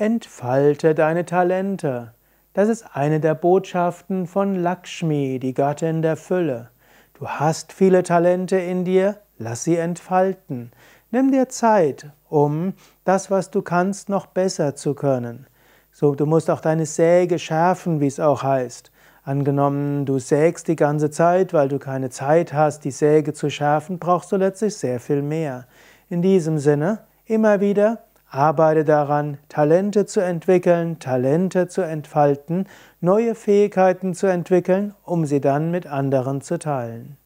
Entfalte deine Talente. Das ist eine der Botschaften von Lakshmi, die Gattin der Fülle. Du hast viele Talente in dir, lass sie entfalten. Nimm dir Zeit, um das, was du kannst, noch besser zu können. So, du musst auch deine Säge schärfen, wie es auch heißt. Angenommen, du sägst die ganze Zeit, weil du keine Zeit hast, die Säge zu schärfen, brauchst du letztlich sehr viel mehr. In diesem Sinne, immer wieder Arbeite daran, Talente zu entwickeln, Talente zu entfalten, neue Fähigkeiten zu entwickeln, um sie dann mit anderen zu teilen.